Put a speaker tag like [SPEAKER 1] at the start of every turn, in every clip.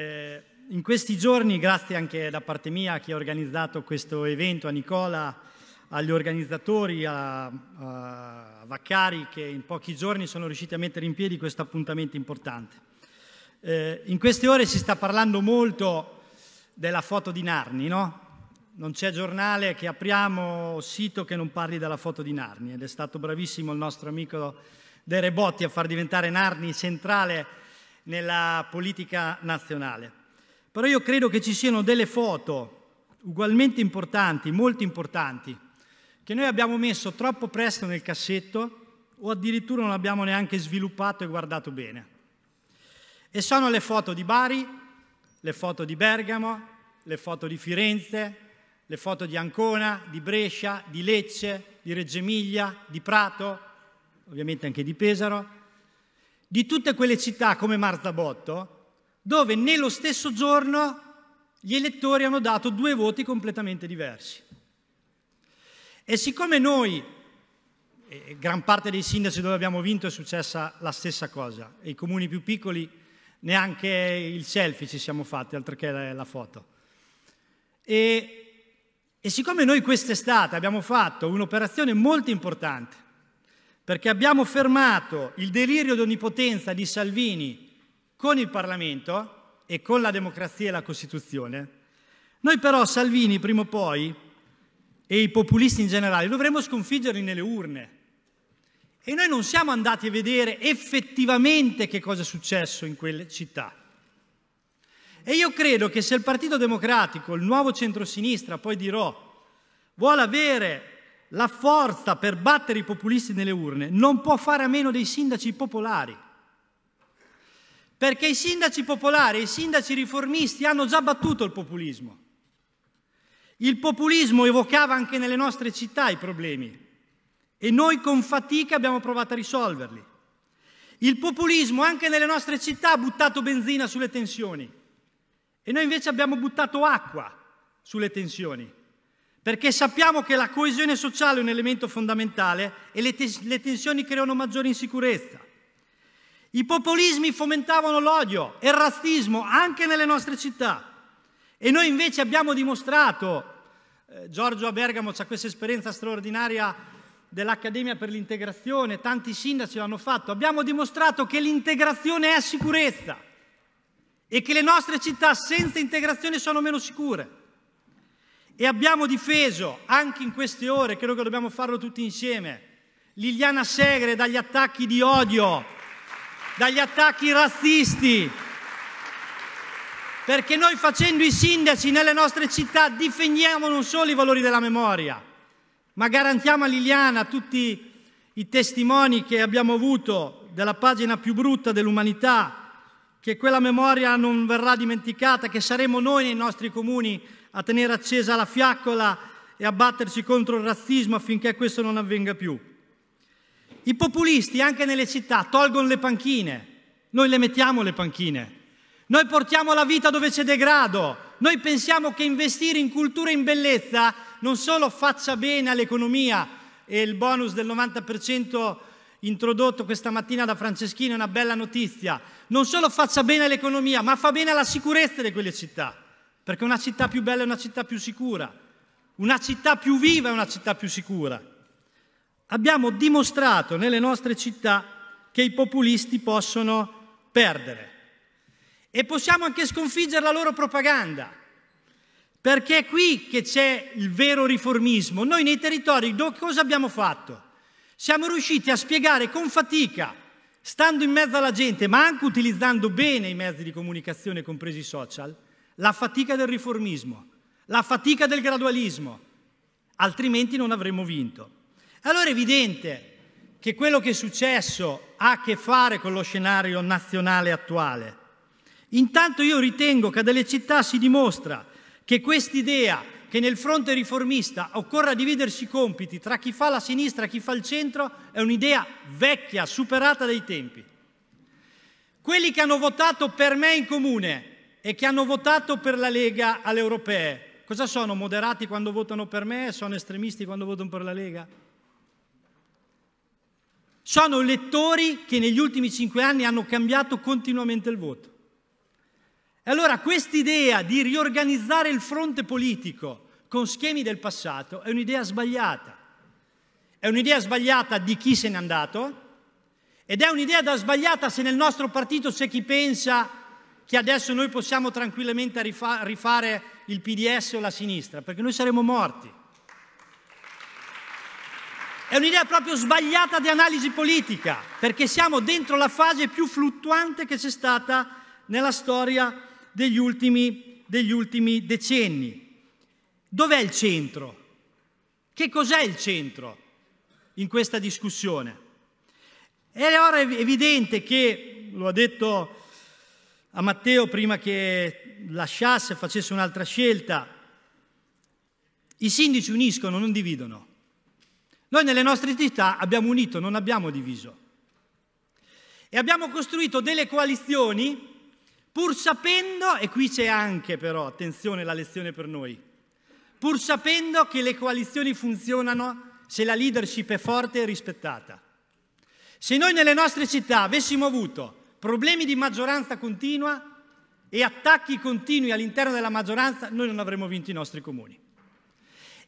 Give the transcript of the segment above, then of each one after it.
[SPEAKER 1] Eh, in questi giorni, grazie anche da parte mia a chi ha organizzato questo evento, a Nicola, agli organizzatori, a, a Vaccari, che in pochi giorni sono riusciti a mettere in piedi questo appuntamento importante. Eh, in queste ore si sta parlando molto della foto di Narni, no? Non c'è giornale che apriamo, sito che non parli della foto di Narni ed è stato bravissimo il nostro amico De Rebotti a far diventare Narni centrale nella politica nazionale. Però io credo che ci siano delle foto ugualmente importanti, molto importanti, che noi abbiamo messo troppo presto nel cassetto o addirittura non abbiamo neanche sviluppato e guardato bene. E sono le foto di Bari, le foto di Bergamo, le foto di Firenze, le foto di Ancona, di Brescia, di Lecce, di Reggio Emilia, di Prato, ovviamente anche di Pesaro, di tutte quelle città come Marzabotto, dove nello stesso giorno gli elettori hanno dato due voti completamente diversi. E siccome noi, eh, gran parte dei sindaci dove abbiamo vinto è successa la stessa cosa, i comuni più piccoli neanche il selfie ci siamo fatti, altro che la, la foto. E, e siccome noi quest'estate abbiamo fatto un'operazione molto importante, perché abbiamo fermato il delirio di onnipotenza di Salvini con il Parlamento e con la democrazia e la Costituzione, noi però Salvini prima o poi e i populisti in generale dovremmo sconfiggerli nelle urne. E noi non siamo andati a vedere effettivamente che cosa è successo in quelle città. E io credo che se il Partito Democratico, il nuovo centrosinistra, poi dirò, vuole avere la forza per battere i populisti nelle urne non può fare a meno dei sindaci popolari. Perché i sindaci popolari e i sindaci riformisti hanno già battuto il populismo. Il populismo evocava anche nelle nostre città i problemi e noi con fatica abbiamo provato a risolverli. Il populismo anche nelle nostre città ha buttato benzina sulle tensioni e noi invece abbiamo buttato acqua sulle tensioni perché sappiamo che la coesione sociale è un elemento fondamentale e le, te- le tensioni creano maggiore insicurezza. I populismi fomentavano l'odio e il razzismo anche nelle nostre città. E noi invece abbiamo dimostrato, eh, Giorgio a Bergamo ha questa esperienza straordinaria dell'Accademia per l'integrazione, tanti sindaci l'hanno fatto, abbiamo dimostrato che l'integrazione è sicurezza e che le nostre città senza integrazione sono meno sicure e abbiamo difeso anche in queste ore, credo che dobbiamo farlo tutti insieme, Liliana Segre dagli attacchi di odio, dagli attacchi razzisti, perché noi facendo i sindaci nelle nostre città difendiamo non solo i valori della memoria, ma garantiamo a Liliana, a tutti i testimoni che abbiamo avuto della pagina più brutta dell'umanità, che quella memoria non verrà dimenticata, che saremo noi nei nostri comuni a tenere accesa la fiaccola e a batterci contro il razzismo affinché questo non avvenga più. I populisti anche nelle città tolgono le panchine, noi le mettiamo le panchine, noi portiamo la vita dove c'è degrado, noi pensiamo che investire in cultura e in bellezza non solo faccia bene all'economia e il bonus del 90% introdotto questa mattina da Franceschino è una bella notizia, non solo faccia bene all'economia, ma fa bene alla sicurezza di quelle città perché una città più bella è una città più sicura, una città più viva è una città più sicura. Abbiamo dimostrato nelle nostre città che i populisti possono perdere e possiamo anche sconfiggere la loro propaganda. Perché è qui che c'è il vero riformismo. Noi nei territori cosa abbiamo fatto? Siamo riusciti a spiegare con fatica, stando in mezzo alla gente, ma anche utilizzando bene i mezzi di comunicazione, compresi i social, la fatica del riformismo, la fatica del gradualismo, altrimenti non avremmo vinto. Allora è evidente che quello che è successo ha a che fare con lo scenario nazionale attuale. Intanto io ritengo che dalle città si dimostra che quest'idea che nel fronte riformista occorra dividersi i compiti tra chi fa la sinistra e chi fa il centro è un'idea vecchia, superata dai tempi. Quelli che hanno votato per me in comune e che hanno votato per la Lega alle europee, cosa sono? Moderati quando votano per me e sono estremisti quando votano per la Lega? Sono elettori che negli ultimi cinque anni hanno cambiato continuamente il voto. E allora quest'idea di riorganizzare il fronte politico con schemi del passato è un'idea sbagliata. È un'idea sbagliata di chi se n'è andato ed è un'idea da sbagliata se nel nostro partito c'è chi pensa che adesso noi possiamo tranquillamente rifa- rifare il PDS o la sinistra, perché noi saremmo morti. È un'idea proprio sbagliata di analisi politica, perché siamo dentro la fase più fluttuante che c'è stata nella storia degli ultimi, degli ultimi decenni. Dov'è il centro? Che cos'è il centro in questa discussione? È ora evidente che, lo ha detto a Matteo prima che lasciasse, facesse un'altra scelta. I sindaci uniscono, non dividono. Noi nelle nostre città abbiamo unito, non abbiamo diviso. E abbiamo costruito delle coalizioni pur sapendo, e qui c'è anche però, attenzione la lezione per noi, pur sapendo che le coalizioni funzionano se la leadership è forte e rispettata. Se noi nelle nostre città avessimo avuto problemi di maggioranza continua e attacchi continui all'interno della maggioranza, noi non avremmo vinto i nostri comuni.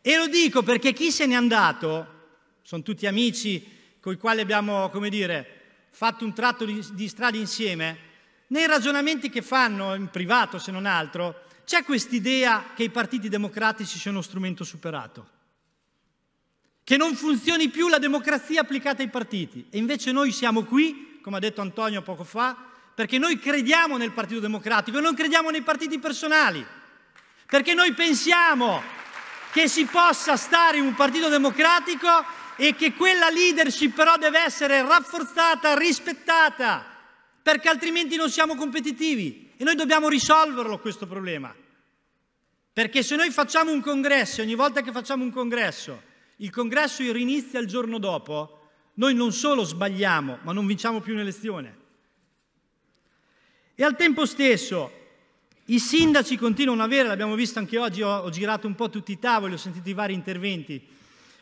[SPEAKER 1] E lo dico perché chi se n'è andato, sono tutti amici con i quali abbiamo, come dire, fatto un tratto di, di strada insieme, nei ragionamenti che fanno in privato, se non altro, c'è quest'idea che i partiti democratici siano uno strumento superato che non funzioni più la democrazia applicata ai partiti. E invece noi siamo qui come ha detto Antonio poco fa, perché noi crediamo nel Partito Democratico e non crediamo nei partiti personali, perché noi pensiamo che si possa stare in un Partito Democratico e che quella leadership però deve essere rafforzata, rispettata, perché altrimenti non siamo competitivi e noi dobbiamo risolverlo questo problema. Perché se noi facciamo un congresso, ogni volta che facciamo un congresso, il congresso rinizia il giorno dopo, noi non solo sbagliamo, ma non vinciamo più un'elezione. E al tempo stesso i sindaci continuano ad avere, l'abbiamo visto anche oggi, ho, ho girato un po' tutti i tavoli, ho sentito i vari interventi,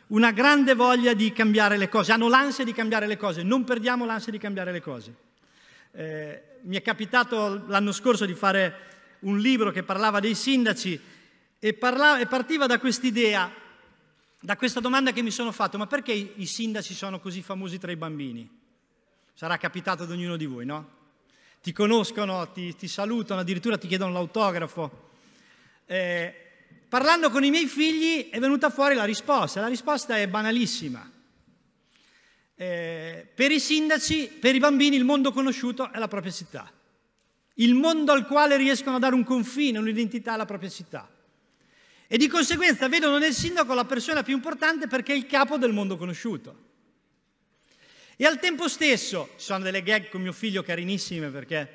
[SPEAKER 1] una grande voglia di cambiare le cose, hanno l'ansia di cambiare le cose, non perdiamo l'ansia di cambiare le cose. Eh, mi è capitato l'anno scorso di fare un libro che parlava dei sindaci e, parla- e partiva da quest'idea, da questa domanda che mi sono fatto, ma perché i sindaci sono così famosi tra i bambini? Sarà capitato ad ognuno di voi, no? Ti conoscono, ti, ti salutano, addirittura ti chiedono l'autografo. Eh, parlando con i miei figli è venuta fuori la risposta, la risposta è banalissima. Eh, per i sindaci, per i bambini, il mondo conosciuto è la propria città, il mondo al quale riescono a dare un confine, un'identità alla propria città. E di conseguenza vedono nel sindaco la persona più importante perché è il capo del mondo conosciuto. E al tempo stesso, ci sono delle gag con mio figlio carinissime perché,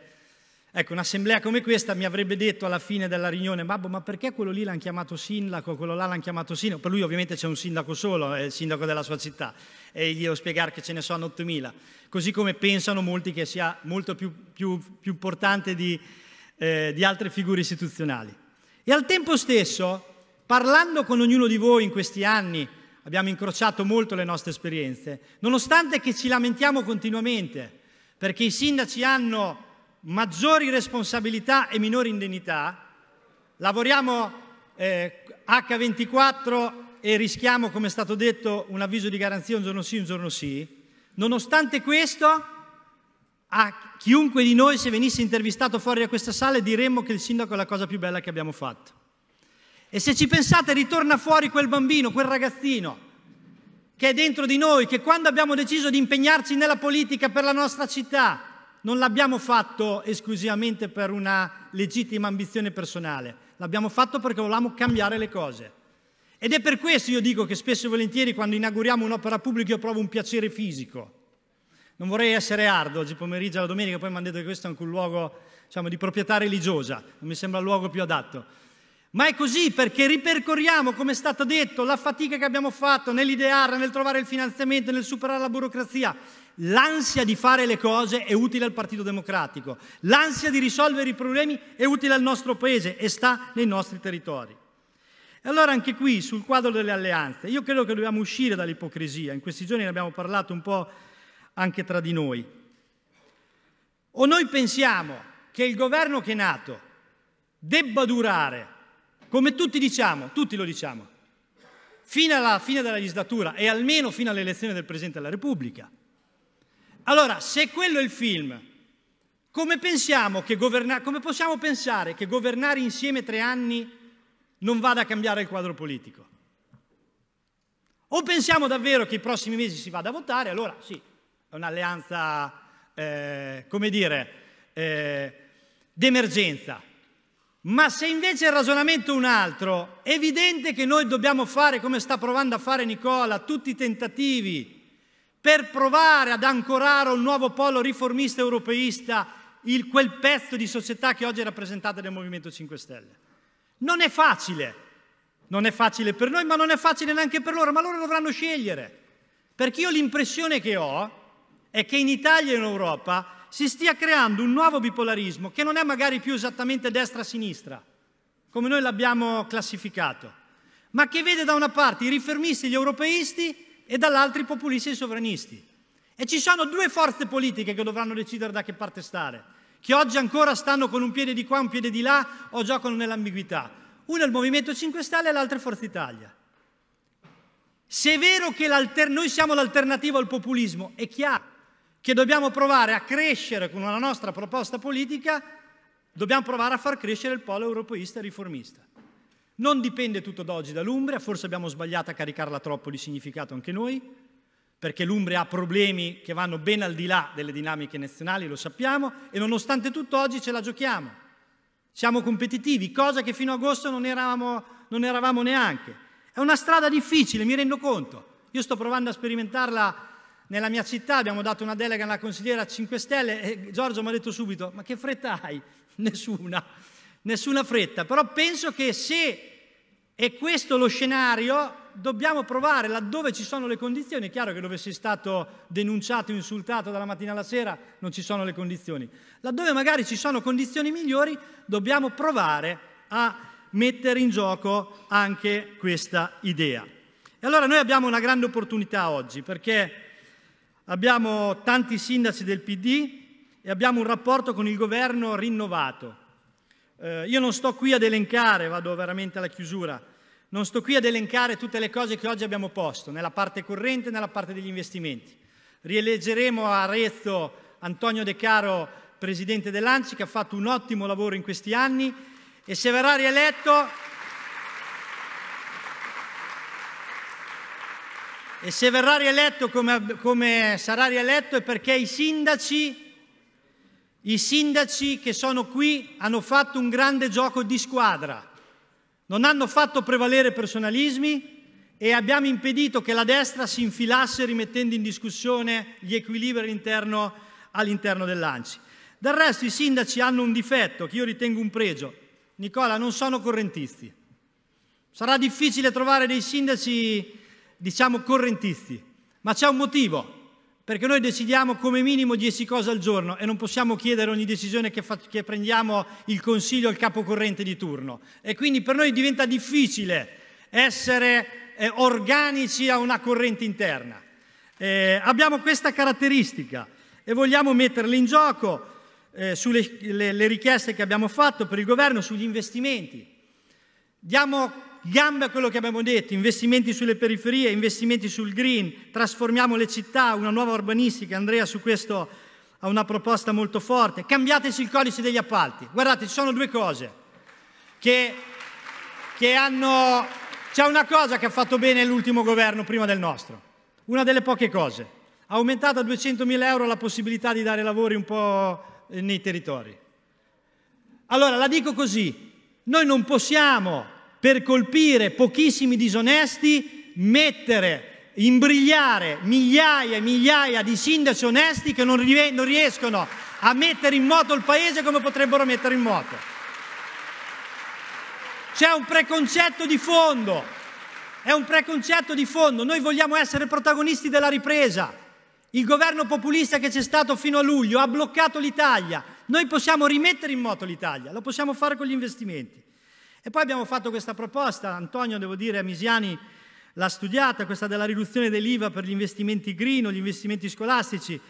[SPEAKER 1] ecco, un'assemblea come questa mi avrebbe detto alla fine della riunione, babbo, ma perché quello lì l'hanno chiamato sindaco, quello là l'hanno chiamato sindaco? Per lui ovviamente c'è un sindaco solo, è il sindaco della sua città, e gli devo spiegare che ce ne sono 8.000. Così come pensano molti che sia molto più, più, più importante di, eh, di altre figure istituzionali. E al tempo stesso Parlando con ognuno di voi in questi anni abbiamo incrociato molto le nostre esperienze, nonostante che ci lamentiamo continuamente, perché i sindaci hanno maggiori responsabilità e minori indennità, lavoriamo eh, H24 e rischiamo, come è stato detto, un avviso di garanzia un giorno sì, un giorno sì. Nonostante questo, a chiunque di noi se venisse intervistato fuori da questa sala diremmo che il sindaco è la cosa più bella che abbiamo fatto. E se ci pensate ritorna fuori quel bambino, quel ragazzino che è dentro di noi, che quando abbiamo deciso di impegnarci nella politica per la nostra città, non l'abbiamo fatto esclusivamente per una legittima ambizione personale, l'abbiamo fatto perché volevamo cambiare le cose. Ed è per questo io dico che spesso e volentieri quando inauguriamo un'opera pubblica io provo un piacere fisico. Non vorrei essere ardo oggi pomeriggio, la domenica, poi mi hanno detto che questo è anche un luogo diciamo, di proprietà religiosa, non mi sembra il luogo più adatto. Ma è così perché ripercorriamo, come è stato detto, la fatica che abbiamo fatto nell'ideare, nel trovare il finanziamento, nel superare la burocrazia. L'ansia di fare le cose è utile al Partito Democratico, l'ansia di risolvere i problemi è utile al nostro Paese e sta nei nostri territori. E allora anche qui, sul quadro delle alleanze, io credo che dobbiamo uscire dall'ipocrisia, in questi giorni ne abbiamo parlato un po' anche tra di noi. O noi pensiamo che il governo che è nato debba durare come tutti diciamo, tutti lo diciamo, fino alla fine della legislatura e almeno fino all'elezione del Presidente della Repubblica. Allora, se quello è il film, come, come possiamo pensare che governare insieme tre anni non vada a cambiare il quadro politico? O pensiamo davvero che i prossimi mesi si vada a votare, allora sì, è un'alleanza, eh, come dire, eh, d'emergenza. Ma se invece il ragionamento è un altro, è evidente che noi dobbiamo fare, come sta provando a fare Nicola, tutti i tentativi per provare ad ancorare un nuovo polo riformista europeista il, quel pezzo di società che oggi è rappresentato dal Movimento 5 Stelle. Non è facile, non è facile per noi, ma non è facile neanche per loro, ma loro dovranno scegliere. Perché io l'impressione che ho è che in Italia e in Europa si stia creando un nuovo bipolarismo che non è magari più esattamente destra-sinistra, come noi l'abbiamo classificato, ma che vede da una parte i riformisti, gli europeisti e dall'altra i populisti e i sovranisti. E ci sono due forze politiche che dovranno decidere da che parte stare, che oggi ancora stanno con un piede di qua, un piede di là o giocano nell'ambiguità. Uno è il Movimento 5 Stelle e l'altro è Forza Italia. Se è vero che noi siamo l'alternativa al populismo, è chiaro che dobbiamo provare a crescere con la nostra proposta politica, dobbiamo provare a far crescere il polo europeista e riformista. Non dipende tutto da oggi dall'Umbria, forse abbiamo sbagliato a caricarla troppo di significato anche noi, perché l'Umbria ha problemi che vanno ben al di là delle dinamiche nazionali, lo sappiamo, e nonostante tutto oggi ce la giochiamo. Siamo competitivi, cosa che fino a agosto non eravamo, non eravamo neanche. È una strada difficile, mi rendo conto. Io sto provando a sperimentarla nella mia città abbiamo dato una delega alla consigliera 5 Stelle e Giorgio mi ha detto subito, ma che fretta hai? Nessuna, nessuna fretta. Però penso che se è questo lo scenario, dobbiamo provare laddove ci sono le condizioni. È chiaro che dove sei stato denunciato, insultato dalla mattina alla sera, non ci sono le condizioni. Laddove magari ci sono condizioni migliori, dobbiamo provare a mettere in gioco anche questa idea. E allora noi abbiamo una grande opportunità oggi, perché Abbiamo tanti sindaci del PD e abbiamo un rapporto con il governo rinnovato. Eh, io non sto qui ad elencare, vado veramente alla chiusura, non sto qui ad elencare tutte le cose che oggi abbiamo posto, nella parte corrente e nella parte degli investimenti. Rieleggeremo a Arezzo Antonio De Caro, presidente dell'Anci, che ha fatto un ottimo lavoro in questi anni e se verrà rieletto E se verrà rieletto come, come sarà rieletto è perché i sindaci, i sindaci che sono qui hanno fatto un grande gioco di squadra, non hanno fatto prevalere personalismi, e abbiamo impedito che la destra si infilasse rimettendo in discussione gli equilibri all'interno, all dell'ANCI. Del resto i sindaci hanno un difetto che io ritengo un pregio. Nicola, non sono correntisti. Sarà difficile trovare dei sindaci diciamo correntisti, ma c'è un motivo, perché noi decidiamo come minimo 10 cose al giorno e non possiamo chiedere ogni decisione che, fa, che prendiamo il consiglio al capocorrente di turno. E quindi per noi diventa difficile essere eh, organici a una corrente interna. Eh, abbiamo questa caratteristica e vogliamo metterla in gioco eh, sulle le, le richieste che abbiamo fatto per il governo, sugli investimenti. Diamo gambe a quello che abbiamo detto, investimenti sulle periferie, investimenti sul green, trasformiamo le città, una nuova urbanistica, Andrea su questo ha una proposta molto forte, cambiateci il codice degli appalti. Guardate, ci sono due cose che, che hanno... C'è una cosa che ha fatto bene l'ultimo governo prima del nostro, una delle poche cose, ha aumentato a 200.000 euro la possibilità di dare lavori un po' nei territori. Allora, la dico così, noi non possiamo per colpire pochissimi disonesti, mettere, imbrigliare migliaia e migliaia di sindaci onesti che non riescono a mettere in moto il paese come potrebbero mettere in moto. C'è un preconcetto di fondo, è un preconcetto di fondo, noi vogliamo essere protagonisti della ripresa. Il governo populista che c'è stato fino a luglio ha bloccato l'Italia. Noi possiamo rimettere in moto l'Italia, lo possiamo fare con gli investimenti. E poi abbiamo fatto questa proposta, Antonio, devo dire, a Misiani l'ha studiata, questa della riduzione dell'IVA per gli investimenti green o gli investimenti scolastici.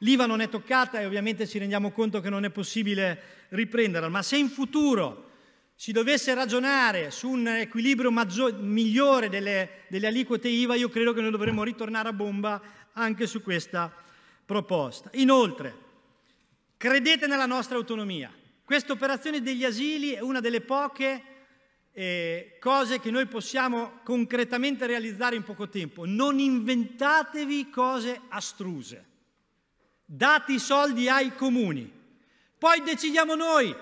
[SPEAKER 1] L'IVA non è toccata e ovviamente ci rendiamo conto che non è possibile riprenderla, ma se in futuro si dovesse ragionare su un equilibrio maggiore, migliore delle, delle aliquote IVA, io credo che noi dovremmo ritornare a bomba anche su questa proposta. Inoltre, credete nella nostra autonomia. Questa operazione degli asili è una delle poche eh, cose che noi possiamo concretamente realizzare in poco tempo. Non inventatevi cose astruse. Date i soldi ai comuni. Poi decidiamo noi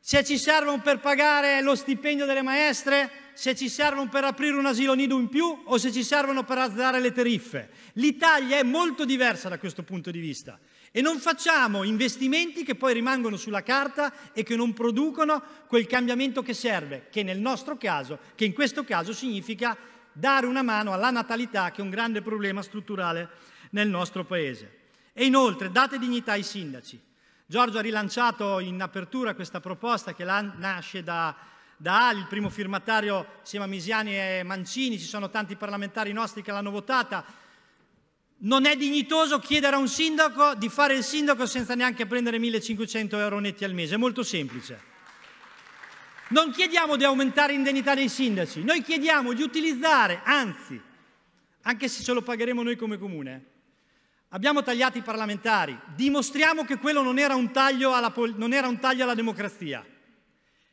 [SPEAKER 1] se ci servono per pagare lo stipendio delle maestre, se ci servono per aprire un asilo nido in più o se ci servono per alzare le tariffe. L'Italia è molto diversa da questo punto di vista. E non facciamo investimenti che poi rimangono sulla carta e che non producono quel cambiamento che serve, che nel nostro caso, che in questo caso significa dare una mano alla natalità, che è un grande problema strutturale nel nostro Paese. E inoltre date dignità ai sindaci. Giorgio ha rilanciato in apertura questa proposta che nasce da, da Ali, il primo firmatario insieme a Misiani e Mancini, ci sono tanti parlamentari nostri che l'hanno votata, non è dignitoso chiedere a un sindaco di fare il sindaco senza neanche prendere 1500 euro netti al mese, è molto semplice. Non chiediamo di aumentare l'indennità dei sindaci, noi chiediamo di utilizzare, anzi, anche se ce lo pagheremo noi come comune, abbiamo tagliato i parlamentari, dimostriamo che quello non era un taglio alla, era un taglio alla democrazia.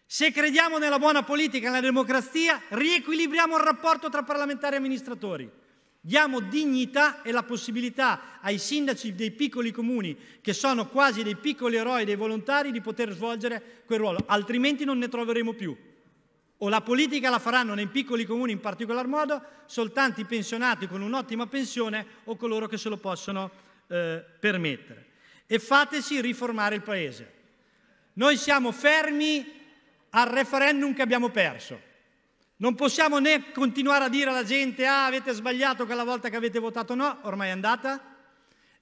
[SPEAKER 1] Se crediamo nella buona politica e nella democrazia, riequilibriamo il rapporto tra parlamentari e amministratori. Diamo dignità e la possibilità ai sindaci dei piccoli comuni, che sono quasi dei piccoli eroi, dei volontari, di poter svolgere quel ruolo, altrimenti non ne troveremo più. O la politica la faranno nei piccoli comuni in particolar modo soltanto i pensionati con un'ottima pensione o coloro che se lo possono eh, permettere. E fateci riformare il Paese. Noi siamo fermi al referendum che abbiamo perso non possiamo né continuare a dire alla gente ah avete sbagliato quella volta che avete votato no, ormai è andata,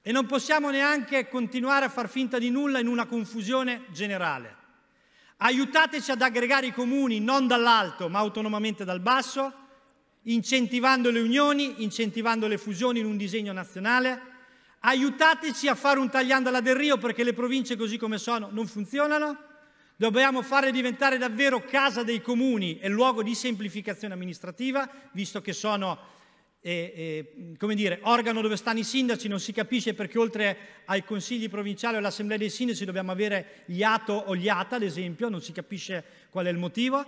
[SPEAKER 1] e non possiamo neanche continuare a far finta di nulla in una confusione generale. Aiutateci ad aggregare i comuni non dall'alto ma autonomamente dal basso, incentivando le unioni, incentivando le fusioni in un disegno nazionale. Aiutateci a fare un tagliando alla Del Rio perché le province così come sono non funzionano Dobbiamo fare diventare davvero casa dei comuni e luogo di semplificazione amministrativa, visto che sono eh, eh, dire, organo dove stanno i sindaci, non si capisce perché oltre ai consigli provinciali o all'assemblea dei sindaci dobbiamo avere gli ATO o gli ATA, ad esempio, non si capisce qual è il motivo.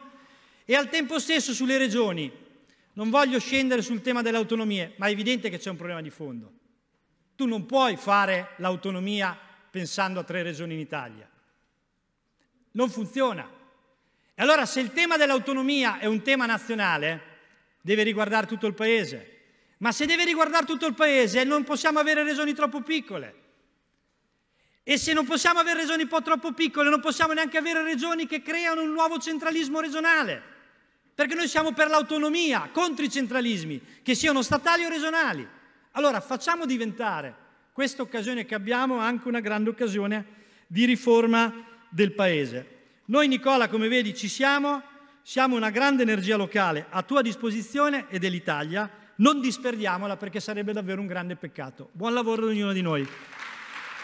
[SPEAKER 1] E al tempo stesso sulle regioni, non voglio scendere sul tema delle autonomie, ma è evidente che c'è un problema di fondo. Tu non puoi fare l'autonomia pensando a tre regioni in Italia. Non funziona. E allora se il tema dell'autonomia è un tema nazionale, deve riguardare tutto il Paese. Ma se deve riguardare tutto il Paese non possiamo avere regioni troppo piccole. E se non possiamo avere regioni un po' troppo piccole, non possiamo neanche avere regioni che creano un nuovo centralismo regionale. Perché noi siamo per l'autonomia, contro i centralismi, che siano statali o regionali. Allora facciamo diventare questa occasione che abbiamo anche una grande occasione di riforma del Paese. Noi Nicola, come vedi, ci siamo, siamo una grande energia locale a tua disposizione e dell'Italia. Non disperdiamola perché sarebbe davvero un grande peccato. Buon lavoro ad ognuno di noi.